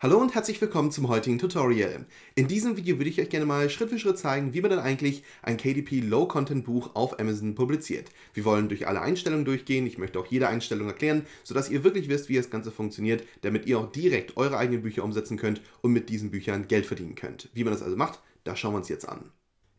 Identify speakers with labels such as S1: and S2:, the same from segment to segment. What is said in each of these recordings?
S1: Hallo und herzlich willkommen zum heutigen Tutorial. In diesem Video würde ich euch gerne mal Schritt für Schritt zeigen, wie man dann eigentlich ein KDP Low Content Buch auf Amazon publiziert. Wir wollen durch alle Einstellungen durchgehen, ich möchte auch jede Einstellung erklären, sodass ihr wirklich wisst, wie das Ganze funktioniert, damit ihr auch direkt eure eigenen Bücher umsetzen könnt und mit diesen Büchern Geld verdienen könnt. Wie man das also macht, das schauen wir uns jetzt an.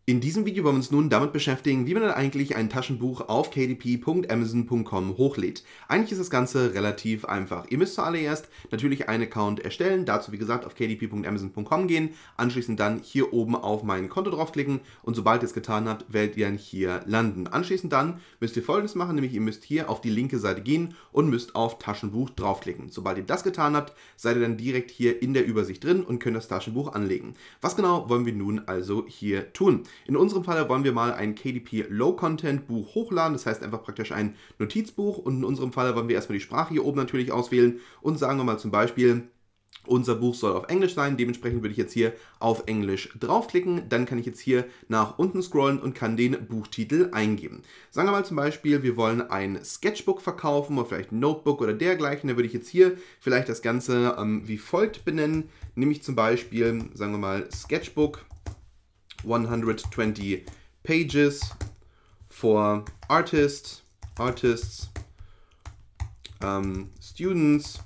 S1: In diesem Video wollen wir uns nun damit beschäftigen, wie man denn eigentlich ein Taschenbuch auf kdp.amazon.com hochlädt. Eigentlich ist das Ganze relativ einfach. Ihr müsst zuallererst natürlich einen Account erstellen, dazu wie gesagt auf kdp.amazon.com gehen, anschließend dann hier oben auf mein Konto draufklicken und sobald ihr es getan habt, werdet ihr dann hier landen. Anschließend dann müsst ihr folgendes machen, nämlich ihr müsst hier auf die linke Seite gehen und müsst auf Taschenbuch draufklicken. Sobald ihr das getan habt, seid ihr dann direkt hier in der Übersicht drin und könnt das Taschenbuch anlegen. Was genau wollen wir nun also hier tun? In unserem Fall wollen wir mal ein KDP Low Content Buch hochladen, das heißt einfach praktisch ein Notizbuch und in unserem Fall wollen wir erstmal die Sprache hier oben natürlich auswählen und sagen wir mal zum Beispiel, unser Buch soll auf Englisch sein, dementsprechend würde ich jetzt hier auf Englisch draufklicken, dann kann ich jetzt hier nach unten scrollen und kann den Buchtitel eingeben. Sagen wir mal zum Beispiel, wir wollen ein Sketchbook verkaufen oder vielleicht ein Notebook oder dergleichen, dann würde ich jetzt hier vielleicht das Ganze ähm, wie folgt benennen, nämlich zum Beispiel, sagen wir mal, Sketchbook 120 pages for artists, artists, um, ähm, students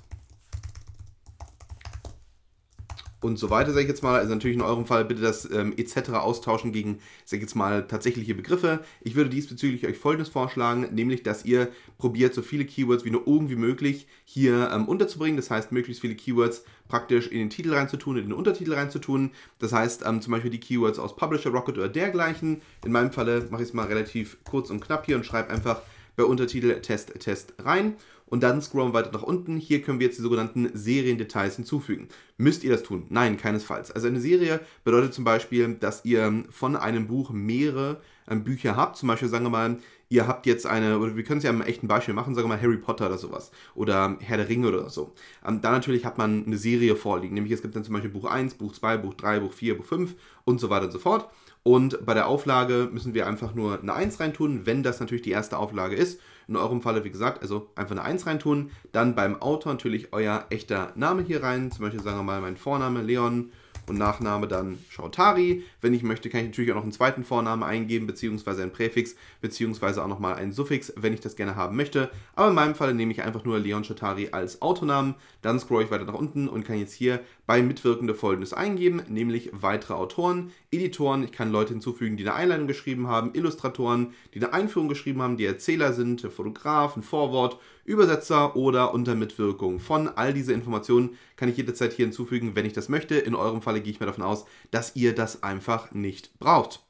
S1: und so weiter, sage ich jetzt mal. Also natürlich in eurem Fall bitte das ähm, etc. austauschen gegen, sage ich jetzt mal, tatsächliche Begriffe. Ich würde diesbezüglich euch Folgendes vorschlagen, nämlich, dass ihr probiert, so viele Keywords wie nur irgendwie möglich hier ähm, unterzubringen. Das heißt, möglichst viele Keywords praktisch in den Titel reinzutun, in den Untertitel reinzutun. Das heißt ähm, zum Beispiel die Keywords aus Publisher, Rocket oder dergleichen. In meinem Falle mache ich es mal relativ kurz und knapp hier und schreibe einfach bei Untertitel Test, Test rein und dann scrollen wir weiter nach unten. Hier können wir jetzt die sogenannten Seriendetails hinzufügen. Müsst ihr das tun? Nein, keinesfalls. Also eine Serie bedeutet zum Beispiel, dass ihr von einem Buch mehrere ähm, Bücher habt. Zum Beispiel sagen wir mal, ihr habt jetzt eine, oder wir können es ja am echten Beispiel machen, sagen wir mal Harry Potter oder sowas. Oder Herr der Ringe oder so. Ähm, da natürlich hat man eine Serie vorliegen. Nämlich es gibt dann zum Beispiel Buch 1, Buch 2, Buch 3, Buch 4, Buch 5 und so weiter und so fort. Und bei der Auflage müssen wir einfach nur eine 1 reintun, wenn das natürlich die erste Auflage ist. In eurem Falle, wie gesagt, also einfach eine 1 reintun. Dann beim Autor natürlich euer echter Name hier rein. Zum Beispiel sagen wir mal mein Vorname Leon und Nachname dann Chautari. Wenn ich möchte, kann ich natürlich auch noch einen zweiten Vornamen eingeben, beziehungsweise einen Präfix, beziehungsweise auch nochmal einen Suffix, wenn ich das gerne haben möchte. Aber in meinem Fall nehme ich einfach nur Leon Chautari als Autonamen. Dann scroll ich weiter nach unten und kann jetzt hier bei Mitwirkende folgendes eingeben, nämlich weitere Autoren, Editoren, ich kann Leute hinzufügen, die eine Einleitung geschrieben haben, Illustratoren, die eine Einführung geschrieben haben, die Erzähler sind, Fotograf, ein Vorwort Übersetzer oder unter Mitwirkung von. All diese Informationen kann ich jederzeit hier hinzufügen, wenn ich das möchte. In eurem Falle gehe ich mir davon aus, dass ihr das einfach nicht braucht.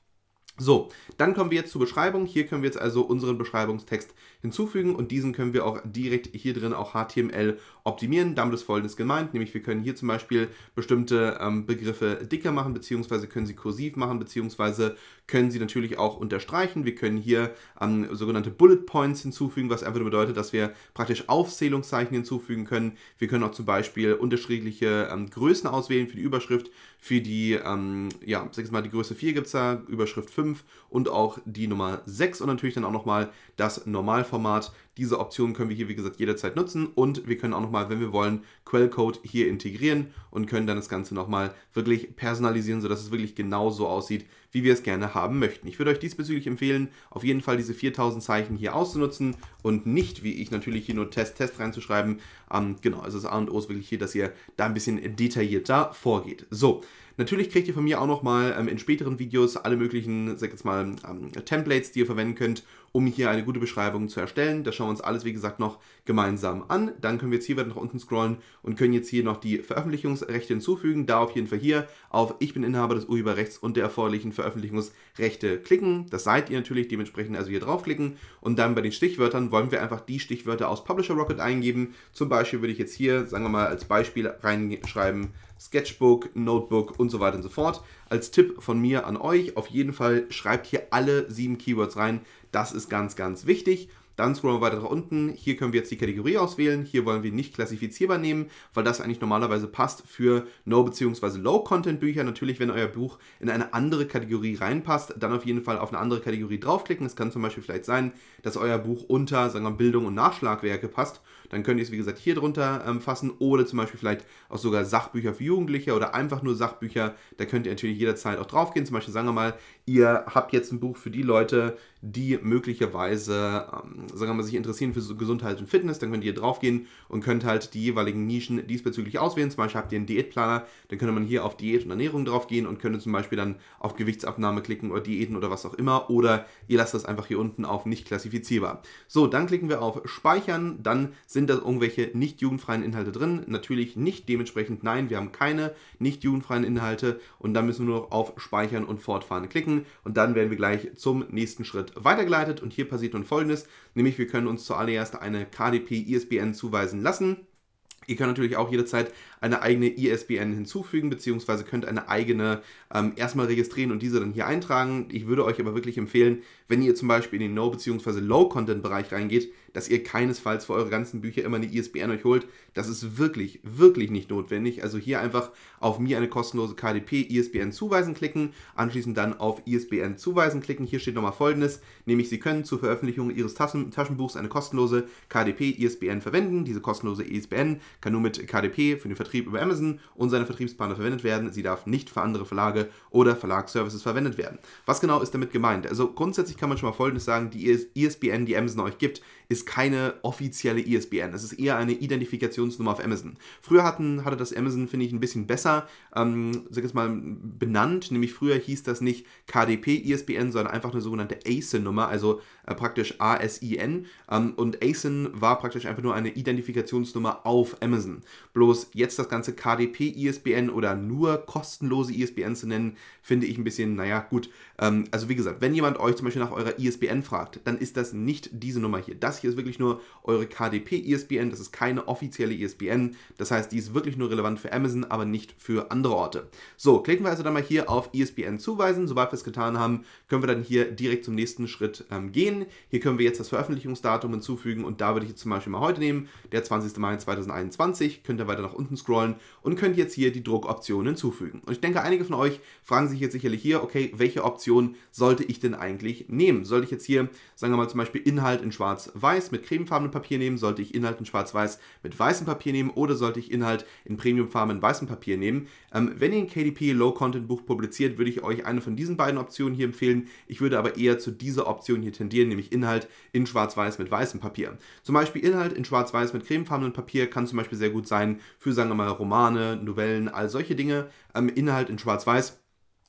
S1: So, dann kommen wir jetzt zur Beschreibung. Hier können wir jetzt also unseren Beschreibungstext hinzufügen und diesen können wir auch direkt hier drin auch HTML optimieren. Damit ist Folgendes gemeint, nämlich wir können hier zum Beispiel bestimmte ähm, Begriffe dicker machen, beziehungsweise können sie kursiv machen, beziehungsweise können sie natürlich auch unterstreichen. Wir können hier ähm, sogenannte Bullet Points hinzufügen, was einfach nur bedeutet, dass wir praktisch Aufzählungszeichen hinzufügen können. Wir können auch zum Beispiel unterschiedliche ähm, Größen auswählen für die Überschrift, für die, ähm, ja, sag mal, die Größe 4 gibt es da, Überschrift 5 und auch die Nummer 6 und natürlich dann auch nochmal das Normalformat, diese Option können wir hier, wie gesagt, jederzeit nutzen und wir können auch nochmal, wenn wir wollen, Quellcode hier integrieren und können dann das Ganze nochmal wirklich personalisieren, sodass es wirklich genau so aussieht, wie wir es gerne haben möchten. Ich würde euch diesbezüglich empfehlen, auf jeden Fall diese 4000 Zeichen hier auszunutzen und nicht, wie ich natürlich hier nur Test, Test reinzuschreiben. Ähm, genau, also das A und O ist wirklich hier, dass ihr da ein bisschen detaillierter vorgeht. So, Natürlich kriegt ihr von mir auch nochmal ähm, in späteren Videos alle möglichen, sag jetzt mal, ähm, Templates, die ihr verwenden könnt, um hier eine gute Beschreibung zu erstellen. Das schauen wir uns alles, wie gesagt, noch gemeinsam an. Dann können wir jetzt hier weiter nach unten scrollen und können jetzt hier noch die Veröffentlichungsrechte hinzufügen. Da auf jeden Fall hier auf Ich bin Inhaber des Urheberrechts und der erforderlichen Veröffentlichungsrechte klicken. Das seid ihr natürlich dementsprechend also hier draufklicken. Und dann bei den Stichwörtern wollen wir einfach die Stichwörter aus Publisher Rocket eingeben. Zum Beispiel würde ich jetzt hier, sagen wir mal, als Beispiel reinschreiben, Sketchbook, Notebook und so weiter und so fort. Als Tipp von mir an euch, auf jeden Fall schreibt hier alle sieben Keywords rein, das ist ganz, ganz wichtig. Dann scrollen wir weiter nach unten. Hier können wir jetzt die Kategorie auswählen. Hier wollen wir nicht klassifizierbar nehmen, weil das eigentlich normalerweise passt für No- bzw. Low-Content-Bücher. Natürlich, wenn euer Buch in eine andere Kategorie reinpasst, dann auf jeden Fall auf eine andere Kategorie draufklicken. Es kann zum Beispiel vielleicht sein, dass euer Buch unter sagen wir, Bildung und Nachschlagwerke passt dann könnt ihr es, wie gesagt, hier drunter ähm, fassen oder zum Beispiel vielleicht auch sogar Sachbücher für Jugendliche oder einfach nur Sachbücher. Da könnt ihr natürlich jederzeit auch drauf gehen. Zum Beispiel sagen wir mal, ihr habt jetzt ein Buch für die Leute, die möglicherweise, ähm, sagen wir mal, sich interessieren für Gesundheit und Fitness. Dann könnt ihr drauf gehen und könnt halt die jeweiligen Nischen diesbezüglich auswählen. Zum Beispiel habt ihr einen Diätplaner, dann könnte man hier auf Diät und Ernährung drauf gehen und könnte zum Beispiel dann auf Gewichtsabnahme klicken oder Diäten oder was auch immer. Oder ihr lasst das einfach hier unten auf nicht klassifizierbar. So, dann klicken wir auf Speichern, dann sind da irgendwelche nicht jugendfreien Inhalte drin? Natürlich nicht. Dementsprechend nein, wir haben keine nicht jugendfreien Inhalte und dann müssen wir nur noch auf Speichern und Fortfahren klicken und dann werden wir gleich zum nächsten Schritt weitergeleitet und hier passiert nun folgendes, nämlich wir können uns zuallererst eine KDP ISBN zuweisen lassen. Ihr könnt natürlich auch jederzeit eine eigene ISBN hinzufügen, beziehungsweise könnt eine eigene ähm, erstmal registrieren und diese dann hier eintragen. Ich würde euch aber wirklich empfehlen, wenn ihr zum Beispiel in den No- bzw. Low-Content-Bereich reingeht, dass ihr keinesfalls für eure ganzen Bücher immer eine ISBN euch holt. Das ist wirklich, wirklich nicht notwendig. Also hier einfach auf mir eine kostenlose KDP ISBN zuweisen klicken, anschließend dann auf ISBN zuweisen klicken. Hier steht nochmal folgendes, nämlich Sie können zur Veröffentlichung Ihres Taschen Taschenbuchs eine kostenlose KDP ISBN verwenden. Diese kostenlose ISBN kann nur mit KDP für den Vertrieb über Amazon und seine Vertriebspartner verwendet werden. Sie darf nicht für andere Verlage oder Verlagsservices verwendet werden. Was genau ist damit gemeint? Also grundsätzlich kann man schon mal folgendes sagen, die ISBN, die Amazon euch gibt, ist ist keine offizielle ISBN. E es ist eher eine Identifikationsnummer auf Amazon. Früher hatten, hatte das Amazon, finde ich, ein bisschen besser, ähm, sag jetzt mal, benannt. Nämlich früher hieß das nicht KDP-ISBN, e sondern einfach eine sogenannte ASIN-Nummer, also äh, praktisch ASIN. Ähm, und ASIN war praktisch einfach nur eine Identifikationsnummer auf Amazon. Bloß jetzt das ganze KDP-ISBN e oder nur kostenlose ISBN zu nennen, finde ich ein bisschen, naja, gut. Ähm, also wie gesagt, wenn jemand euch zum Beispiel nach eurer ISBN fragt, dann ist das nicht diese Nummer hier. Das hier ist ist wirklich nur eure KDP-ISBN. E das ist keine offizielle ISBN. E das heißt, die ist wirklich nur relevant für Amazon, aber nicht für andere Orte. So, klicken wir also dann mal hier auf ISBN e zuweisen. Sobald wir es getan haben, können wir dann hier direkt zum nächsten Schritt ähm, gehen. Hier können wir jetzt das Veröffentlichungsdatum hinzufügen und da würde ich jetzt zum Beispiel mal heute nehmen, der 20. Mai 2021. Könnt ihr weiter nach unten scrollen und könnt jetzt hier die Druckoption hinzufügen. Und ich denke, einige von euch fragen sich jetzt sicherlich hier, okay, welche Option sollte ich denn eigentlich nehmen? Sollte ich jetzt hier, sagen wir mal zum Beispiel Inhalt in schwarz-weiß schwarz-weiß mit cremefarbenem Papier nehmen? Sollte ich Inhalt in schwarz-weiß mit weißem Papier nehmen? Oder sollte ich Inhalt in Premiumfarben in weißem Papier nehmen? Ähm, wenn ihr ein KDP Low-Content Buch publiziert, würde ich euch eine von diesen beiden Optionen hier empfehlen. Ich würde aber eher zu dieser Option hier tendieren, nämlich Inhalt in schwarz-weiß mit weißem Papier. Zum Beispiel Inhalt in schwarz-weiß mit cremefarbenem Papier kann zum Beispiel sehr gut sein für, sagen wir mal, Romane, Novellen, all solche Dinge. Ähm, Inhalt in schwarz-weiß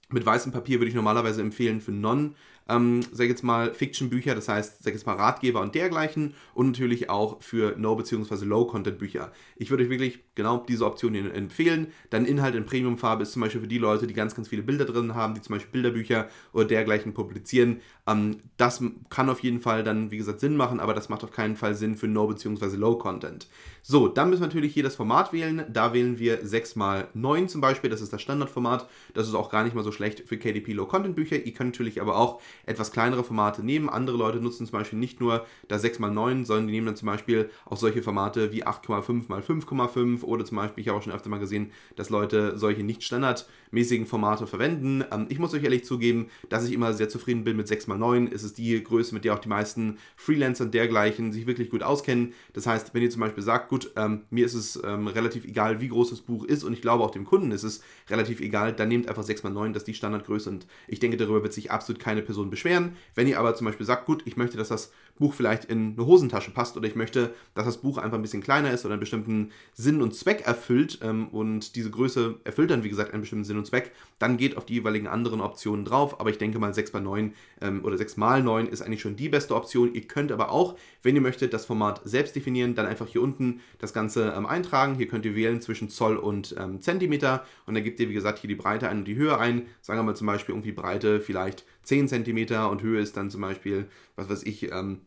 S1: mit weißem Papier würde ich normalerweise empfehlen für Non- ähm, sag jetzt mal, Fiction-Bücher, das heißt, sag jetzt mal Ratgeber und dergleichen und natürlich auch für No- bzw. Low-Content-Bücher. Ich würde euch wirklich genau diese Option hier empfehlen. Dann Inhalt in Premium-Farbe ist zum Beispiel für die Leute, die ganz, ganz viele Bilder drin haben, die zum Beispiel Bilderbücher oder dergleichen publizieren. Ähm, das kann auf jeden Fall dann, wie gesagt, Sinn machen, aber das macht auf keinen Fall Sinn für No- bzw. Low-Content. So, dann müssen wir natürlich hier das Format wählen. Da wählen wir 6x9 zum Beispiel. Das ist das Standardformat. Das ist auch gar nicht mal so schlecht für KDP Low-Content-Bücher. Ihr könnt natürlich aber auch etwas kleinere Formate nehmen. Andere Leute nutzen zum Beispiel nicht nur das 6x9, sondern die nehmen dann zum Beispiel auch solche Formate wie 8,5 x 5,5 oder zum Beispiel, ich habe auch schon öfter mal gesehen, dass Leute solche nicht Standard- mäßigen Formate verwenden. Ähm, ich muss euch ehrlich zugeben, dass ich immer sehr zufrieden bin mit 6x9. Es ist die Größe, mit der auch die meisten Freelancer und dergleichen sich wirklich gut auskennen. Das heißt, wenn ihr zum Beispiel sagt, gut, ähm, mir ist es ähm, relativ egal, wie groß das Buch ist und ich glaube auch dem Kunden ist es relativ egal, dann nehmt einfach 6x9, das ist die Standardgröße und ich denke, darüber wird sich absolut keine Person beschweren. Wenn ihr aber zum Beispiel sagt, gut, ich möchte, dass das Buch vielleicht in eine Hosentasche passt oder ich möchte, dass das Buch einfach ein bisschen kleiner ist oder einen bestimmten Sinn und Zweck erfüllt ähm, und diese Größe erfüllt dann, wie gesagt, einen bestimmten Sinn und Zweck, dann geht auf die jeweiligen anderen Optionen drauf. Aber ich denke mal, 6x9 ähm, oder 6x9 ist eigentlich schon die beste Option. Ihr könnt aber auch, wenn ihr möchtet, das Format selbst definieren, dann einfach hier unten das Ganze ähm, eintragen. Hier könnt ihr wählen zwischen Zoll und ähm, Zentimeter und dann gebt ihr, wie gesagt, hier die Breite ein und die Höhe ein. Sagen wir mal zum Beispiel irgendwie Breite vielleicht 10 cm und Höhe ist dann zum Beispiel, was weiß ich, ähm,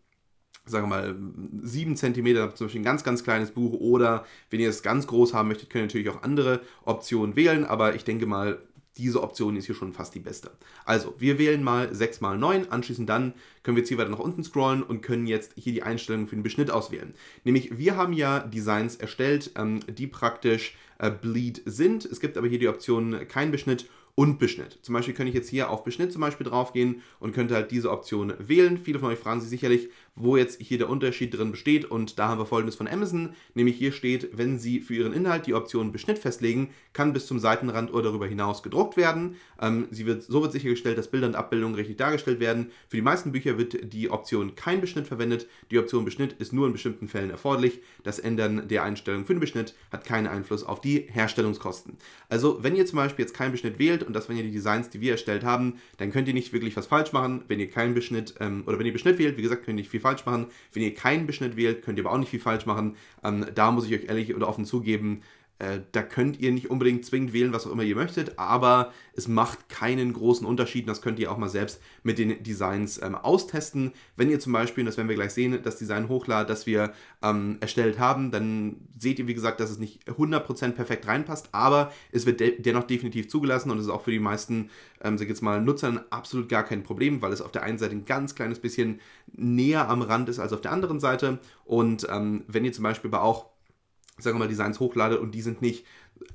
S1: sagen wir mal, 7 cm, zum Beispiel ein ganz, ganz kleines Buch. Oder wenn ihr es ganz groß haben möchtet, könnt ihr natürlich auch andere Optionen wählen. Aber ich denke mal, diese Option ist hier schon fast die beste. Also, wir wählen mal 6 mal 9, anschließend dann können wir jetzt hier weiter nach unten scrollen und können jetzt hier die Einstellungen für den Beschnitt auswählen. Nämlich, wir haben ja Designs erstellt, ähm, die praktisch äh, bleed sind. Es gibt aber hier die Option kein Beschnitt und Beschnitt. Zum Beispiel könnte ich jetzt hier auf Beschnitt zum Beispiel draufgehen und könnte halt diese Option wählen. Viele von euch fragen sich sicherlich, wo jetzt hier der Unterschied drin besteht. Und da haben wir folgendes von Amazon, nämlich hier steht, wenn Sie für Ihren Inhalt die Option Beschnitt festlegen, kann bis zum Seitenrand oder darüber hinaus gedruckt werden. Ähm, sie wird, so wird sichergestellt, dass Bilder und Abbildungen richtig dargestellt werden. Für die meisten Bücher wird die Option kein Beschnitt verwendet. Die Option Beschnitt ist nur in bestimmten Fällen erforderlich. Das Ändern der Einstellung für den Beschnitt hat keinen Einfluss auf die Herstellungskosten. Also wenn ihr zum Beispiel jetzt keinen Beschnitt wählt und das wenn ihr die Designs, die wir erstellt haben, dann könnt ihr nicht wirklich was falsch machen. Wenn ihr keinen Beschnitt ähm, oder wenn ihr Beschnitt wählt, wie gesagt, könnt ihr nicht viel falsch falsch machen. Wenn ihr keinen Beschnitt wählt, könnt ihr aber auch nicht viel falsch machen. Ähm, da muss ich euch ehrlich oder offen zugeben, äh, da könnt ihr nicht unbedingt zwingend wählen, was auch immer ihr möchtet, aber es macht keinen großen Unterschied. Das könnt ihr auch mal selbst mit den Designs ähm, austesten. Wenn ihr zum Beispiel, das werden wir gleich sehen, das Design hochladet, das wir ähm, erstellt haben, dann seht ihr, wie gesagt, dass es nicht 100% perfekt reinpasst, aber es wird de dennoch definitiv zugelassen und es ist auch für die meisten, ähm, sag jetzt mal, Nutzern absolut gar kein Problem, weil es auf der einen Seite ein ganz kleines bisschen näher am Rand ist als auf der anderen Seite. Und ähm, wenn ihr zum Beispiel aber auch sagen wir mal, Designs hochlade und die sind nicht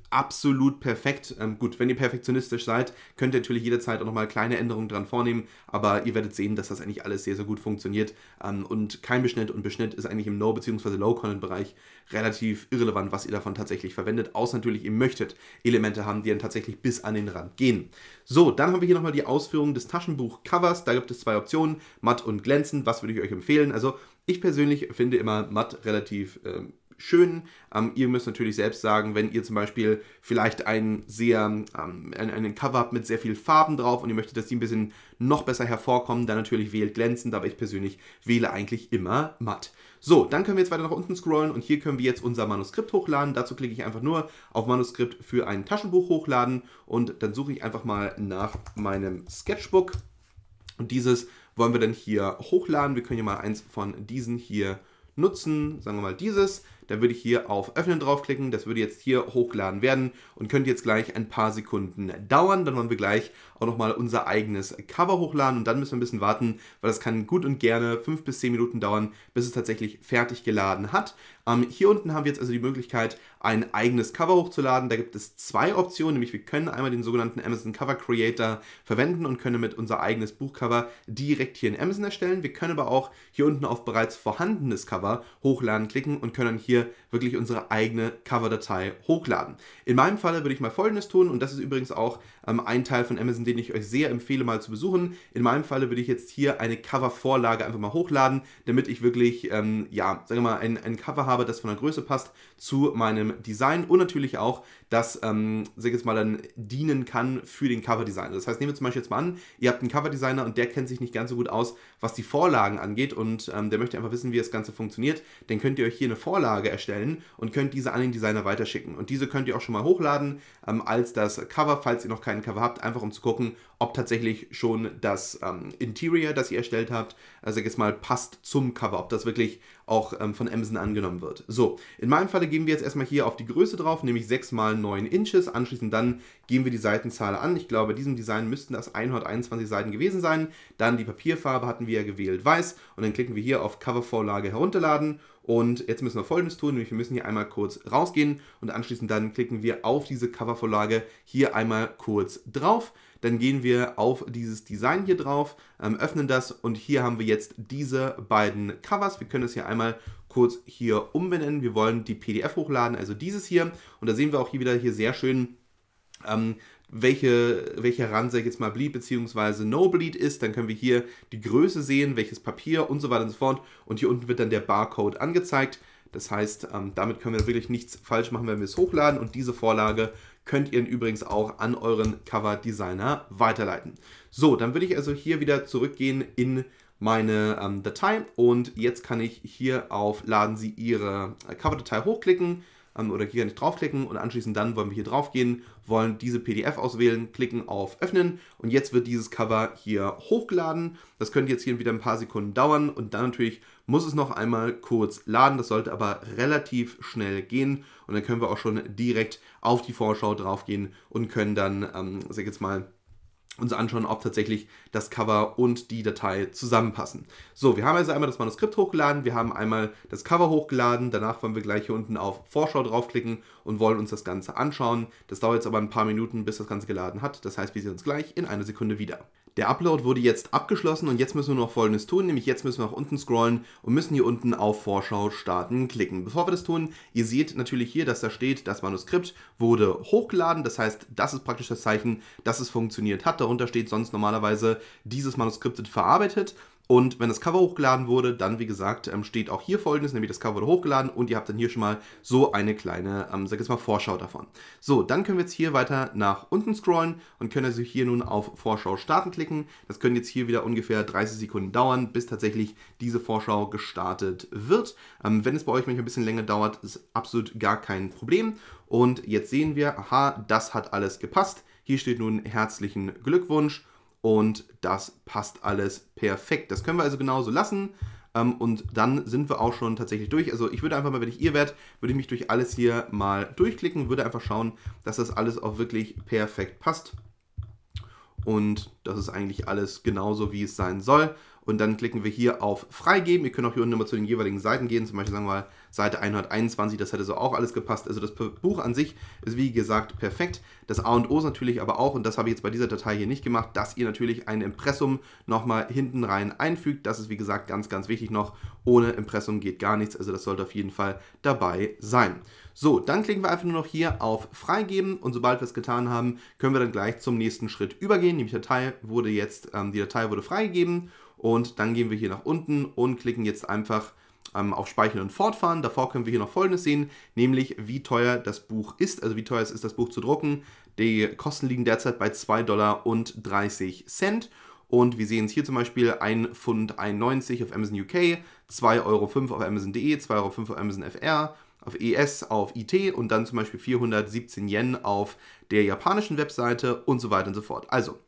S1: absolut perfekt. Ähm, gut, wenn ihr perfektionistisch seid, könnt ihr natürlich jederzeit auch nochmal kleine Änderungen dran vornehmen, aber ihr werdet sehen, dass das eigentlich alles sehr, sehr gut funktioniert ähm, und kein Beschnitt und Beschnitt ist eigentlich im No- bzw. Low-Content-Bereich relativ irrelevant, was ihr davon tatsächlich verwendet, außer natürlich, ihr möchtet Elemente haben, die dann tatsächlich bis an den Rand gehen. So, dann haben wir hier nochmal die Ausführung des Taschenbuch-Covers. Da gibt es zwei Optionen, matt und glänzend. Was würde ich euch empfehlen? Also, ich persönlich finde immer matt relativ... Ähm, schön. Ähm, ihr müsst natürlich selbst sagen, wenn ihr zum Beispiel vielleicht einen sehr, ähm, einen Cover habt mit sehr vielen Farben drauf und ihr möchtet, dass die ein bisschen noch besser hervorkommen, dann natürlich wählt glänzend, aber ich persönlich wähle eigentlich immer matt. So, dann können wir jetzt weiter nach unten scrollen und hier können wir jetzt unser Manuskript hochladen. Dazu klicke ich einfach nur auf Manuskript für ein Taschenbuch hochladen und dann suche ich einfach mal nach meinem Sketchbook. Und dieses wollen wir dann hier hochladen. Wir können hier mal eins von diesen hier nutzen, sagen wir mal dieses. Dann würde ich hier auf Öffnen draufklicken. Das würde jetzt hier hochgeladen werden und könnte jetzt gleich ein paar Sekunden dauern. Dann wollen wir gleich auch nochmal unser eigenes Cover hochladen und dann müssen wir ein bisschen warten, weil das kann gut und gerne 5 bis 10 Minuten dauern, bis es tatsächlich fertig geladen hat. Ähm, hier unten haben wir jetzt also die Möglichkeit, ein eigenes Cover hochzuladen. Da gibt es zwei Optionen, nämlich wir können einmal den sogenannten Amazon Cover Creator verwenden und können mit unser eigenes Buchcover direkt hier in Amazon erstellen. Wir können aber auch hier unten auf bereits vorhandenes Cover hochladen klicken und können dann hier wirklich unsere eigene Cover-Datei hochladen. In meinem Falle würde ich mal folgendes tun und das ist übrigens auch ähm, ein Teil von Amazon, den den ich euch sehr empfehle, mal zu besuchen. In meinem Falle würde ich jetzt hier eine Cover-Vorlage einfach mal hochladen, damit ich wirklich, ähm, ja, sagen wir mal, ein, ein Cover habe, das von der Größe passt zu meinem Design und natürlich auch das, ähm, sag ich jetzt mal, dann dienen kann für den Coverdesigner. Das heißt, nehmen wir zum Beispiel jetzt mal an, ihr habt einen Coverdesigner und der kennt sich nicht ganz so gut aus, was die Vorlagen angeht und ähm, der möchte einfach wissen, wie das Ganze funktioniert. Dann könnt ihr euch hier eine Vorlage erstellen und könnt diese an den Designer weiterschicken. Und diese könnt ihr auch schon mal hochladen ähm, als das Cover, falls ihr noch keinen Cover habt, einfach um zu gucken, ob tatsächlich schon das ähm, Interior, das ihr erstellt habt, also jetzt mal passt zum Cover, ob das wirklich auch ähm, von Amazon angenommen wird. So, in meinem Falle geben wir jetzt erstmal hier auf die Größe drauf, nämlich 6 mal 9 Inches. Anschließend dann geben wir die Seitenzahl an. Ich glaube, bei diesem Design müssten das 121 Seiten gewesen sein. Dann die Papierfarbe hatten wir ja gewählt, weiß. Und dann klicken wir hier auf Covervorlage herunterladen und jetzt müssen wir Folgendes tun, nämlich wir müssen hier einmal kurz rausgehen und anschließend dann klicken wir auf diese Covervorlage hier einmal kurz drauf dann gehen wir auf dieses Design hier drauf, ähm, öffnen das und hier haben wir jetzt diese beiden Covers. Wir können es hier einmal kurz hier umbenennen. Wir wollen die PDF hochladen, also dieses hier. Und da sehen wir auch hier wieder hier sehr schön, ähm, welche, welcher Rand, sag ich jetzt mal, Bleed bzw. No Bleed ist. Dann können wir hier die Größe sehen, welches Papier und so weiter und so fort. Und hier unten wird dann der Barcode angezeigt. Das heißt, ähm, damit können wir wirklich nichts falsch machen, wenn wir es hochladen. Und diese Vorlage könnt ihr ihn übrigens auch an euren Cover-Designer weiterleiten. So, dann würde ich also hier wieder zurückgehen in meine ähm, Datei und jetzt kann ich hier auf Laden Sie Ihre äh, Cover-Datei hochklicken ähm, oder hier nicht draufklicken und anschließend dann wollen wir hier draufgehen, wollen diese PDF auswählen, klicken auf Öffnen und jetzt wird dieses Cover hier hochgeladen. Das könnte jetzt hier wieder ein paar Sekunden dauern und dann natürlich muss es noch einmal kurz laden. Das sollte aber relativ schnell gehen und dann können wir auch schon direkt auf die Vorschau draufgehen und können dann, ähm, sag jetzt mal, uns anschauen, ob tatsächlich das Cover und die Datei zusammenpassen. So, wir haben also einmal das Manuskript hochgeladen, wir haben einmal das Cover hochgeladen, danach wollen wir gleich hier unten auf Vorschau draufklicken und wollen uns das Ganze anschauen. Das dauert jetzt aber ein paar Minuten, bis das Ganze geladen hat, das heißt, wir sehen uns gleich in einer Sekunde wieder der Upload wurde jetzt abgeschlossen und jetzt müssen wir noch Folgendes tun, nämlich jetzt müssen wir nach unten scrollen und müssen hier unten auf Vorschau starten klicken. Bevor wir das tun, ihr seht natürlich hier, dass da steht, das Manuskript wurde hochgeladen, das heißt, das ist praktisch das Zeichen, dass es funktioniert hat. Darunter steht sonst normalerweise, dieses Manuskript wird verarbeitet. Und wenn das Cover hochgeladen wurde, dann wie gesagt ähm, steht auch hier folgendes, nämlich das Cover wurde hochgeladen und ihr habt dann hier schon mal so eine kleine, ähm, sag jetzt mal, Vorschau davon. So, dann können wir jetzt hier weiter nach unten scrollen und können also hier nun auf Vorschau starten klicken. Das können jetzt hier wieder ungefähr 30 Sekunden dauern, bis tatsächlich diese Vorschau gestartet wird. Ähm, wenn es bei euch manchmal ein bisschen länger dauert, ist absolut gar kein Problem. Und jetzt sehen wir, aha, das hat alles gepasst. Hier steht nun herzlichen Glückwunsch und das passt alles perfekt. Das können wir also genauso lassen. Ähm, und dann sind wir auch schon tatsächlich durch. Also ich würde einfach mal, wenn ich ihr wärt, würde ich mich durch alles hier mal durchklicken, würde einfach schauen, dass das alles auch wirklich perfekt passt. Und das ist eigentlich alles genauso, wie es sein soll und dann klicken wir hier auf Freigeben. Ihr könnt auch hier unten immer zu den jeweiligen Seiten gehen, zum Beispiel sagen wir mal Seite 121, das hätte so auch alles gepasst. Also das Buch an sich ist wie gesagt perfekt. Das A und O ist natürlich aber auch, und das habe ich jetzt bei dieser Datei hier nicht gemacht, dass ihr natürlich ein Impressum nochmal hinten rein einfügt. Das ist wie gesagt ganz, ganz wichtig noch. Ohne Impressum geht gar nichts, also das sollte auf jeden Fall dabei sein. So, dann klicken wir einfach nur noch hier auf Freigeben und sobald wir es getan haben, können wir dann gleich zum nächsten Schritt übergehen. Nämlich Datei wurde jetzt, ähm, die Datei wurde freigegeben und dann gehen wir hier nach unten und klicken jetzt einfach ähm, auf Speichern und Fortfahren. Davor können wir hier noch Folgendes sehen, nämlich wie teuer das Buch ist, also wie teuer es ist, das Buch zu drucken. Die Kosten liegen derzeit bei 2,30 Dollar. Und wir sehen es hier zum Beispiel 1,91 Pfund auf Amazon UK, 2,05 Euro auf Amazon.de, 2,05 Euro auf Amazon e, FR, auf ES, auf e IT und dann zum Beispiel 417 Yen auf der japanischen Webseite und so weiter und so fort. Also,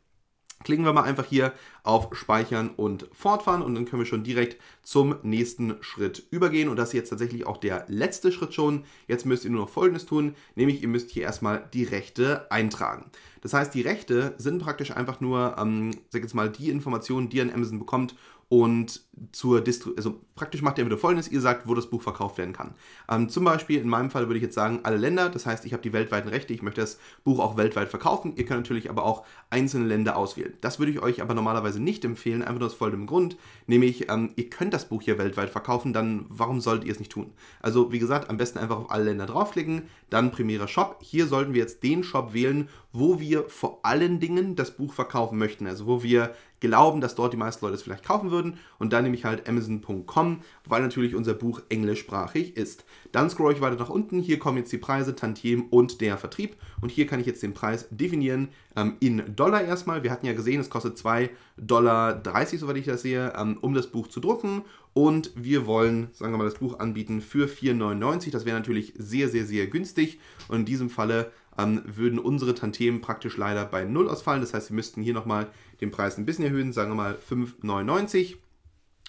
S1: Klicken wir mal einfach hier auf Speichern und Fortfahren und dann können wir schon direkt zum nächsten Schritt übergehen. Und das ist jetzt tatsächlich auch der letzte Schritt schon. Jetzt müsst ihr nur noch Folgendes tun, nämlich ihr müsst hier erstmal die Rechte eintragen. Das heißt, die Rechte sind praktisch einfach nur, ähm, sag jetzt mal, die Informationen, die ihr in Amazon bekommt und zur Distri also praktisch macht ihr wieder folgendes, ihr sagt, wo das Buch verkauft werden kann. Ähm, zum Beispiel in meinem Fall würde ich jetzt sagen, alle Länder, das heißt, ich habe die weltweiten Rechte, ich möchte das Buch auch weltweit verkaufen, ihr könnt natürlich aber auch einzelne Länder auswählen. Das würde ich euch aber normalerweise nicht empfehlen, einfach nur aus folgendem Grund, nämlich ähm, ihr könnt das Buch hier weltweit verkaufen, dann warum solltet ihr es nicht tun? Also wie gesagt, am besten einfach auf alle Länder draufklicken, dann primärer Shop. Hier sollten wir jetzt den Shop wählen, wo wir vor allen Dingen das Buch verkaufen möchten, also wo wir glauben, dass dort die meisten Leute es vielleicht kaufen würden. Und dann nehme ich halt Amazon.com, weil natürlich unser Buch englischsprachig ist. Dann scroll ich weiter nach unten. Hier kommen jetzt die Preise, Tantiem und der Vertrieb. Und hier kann ich jetzt den Preis definieren ähm, in Dollar erstmal. Wir hatten ja gesehen, es kostet 2,30 Dollar, soweit ich das sehe, ähm, um das Buch zu drucken. Und wir wollen, sagen wir mal, das Buch anbieten für 4,99. Das wäre natürlich sehr, sehr, sehr günstig. Und in diesem Falle ähm, würden unsere Tantemen praktisch leider bei 0 ausfallen. Das heißt, wir müssten hier nochmal den Preis ein bisschen erhöhen, sagen wir mal 5,99.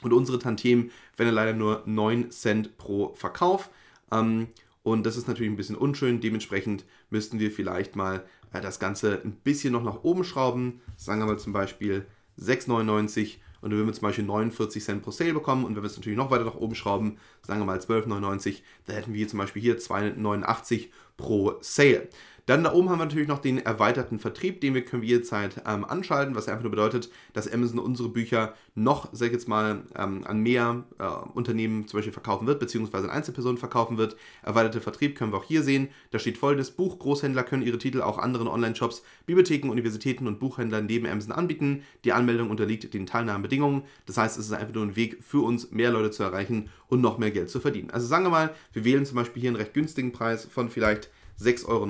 S1: Und unsere Tantemen wären leider nur 9 Cent pro Verkauf. Ähm, und das ist natürlich ein bisschen unschön. Dementsprechend müssten wir vielleicht mal äh, das Ganze ein bisschen noch nach oben schrauben. Sagen wir mal zum Beispiel 6,99 und dann würden wir zum Beispiel 49 Cent pro Sale bekommen. Und wenn wir es natürlich noch weiter nach oben schrauben, sagen wir mal 12,99, dann hätten wir zum Beispiel hier 289 pro Sale. Dann da oben haben wir natürlich noch den erweiterten Vertrieb, den wir können wir jederzeit ähm, anschalten, was einfach nur bedeutet, dass Amazon unsere Bücher noch, sag ich jetzt mal, ähm, an mehr äh, Unternehmen zum Beispiel verkaufen wird, beziehungsweise an Einzelpersonen verkaufen wird. Erweiterter Vertrieb können wir auch hier sehen. Da steht folgendes Buch. Großhändler können ihre Titel auch anderen Online-Shops, Bibliotheken, Universitäten und Buchhändlern neben Amazon anbieten. Die Anmeldung unterliegt den Teilnahmebedingungen. Das heißt, es ist einfach nur ein Weg für uns, mehr Leute zu erreichen und noch mehr Geld zu verdienen. Also sagen wir mal, wir wählen zum Beispiel hier einen recht günstigen Preis von vielleicht 6,99 Euro.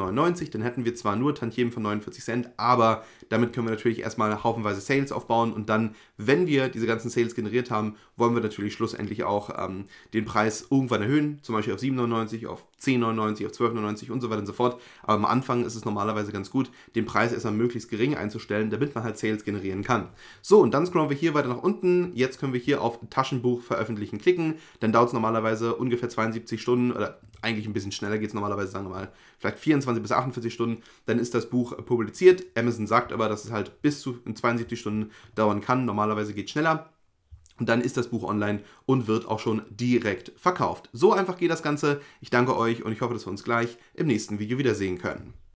S1: Dann hätten wir zwar nur Tantiemen von 49 Cent, aber damit können wir natürlich erstmal haufenweise Sales aufbauen und dann wenn wir diese ganzen Sales generiert haben, wollen wir natürlich schlussendlich auch ähm, den Preis irgendwann erhöhen, zum Beispiel auf 7,99, auf 10,99, auf 12,99 und so weiter und so fort. Aber am Anfang ist es normalerweise ganz gut, den Preis erstmal möglichst gering einzustellen, damit man halt Sales generieren kann. So, und dann scrollen wir hier weiter nach unten. Jetzt können wir hier auf Taschenbuch veröffentlichen klicken. Dann dauert es normalerweise ungefähr 72 Stunden oder eigentlich ein bisschen schneller geht es normalerweise, sagen wir mal, vielleicht 24 bis 48 Stunden. Dann ist das Buch publiziert. Amazon sagt aber, dass es halt bis zu 72 Stunden dauern kann. Normalerweise normalerweise geht schneller. Und dann ist das Buch online und wird auch schon direkt verkauft. So einfach geht das Ganze. Ich danke euch und ich hoffe, dass wir uns gleich im nächsten Video wiedersehen können.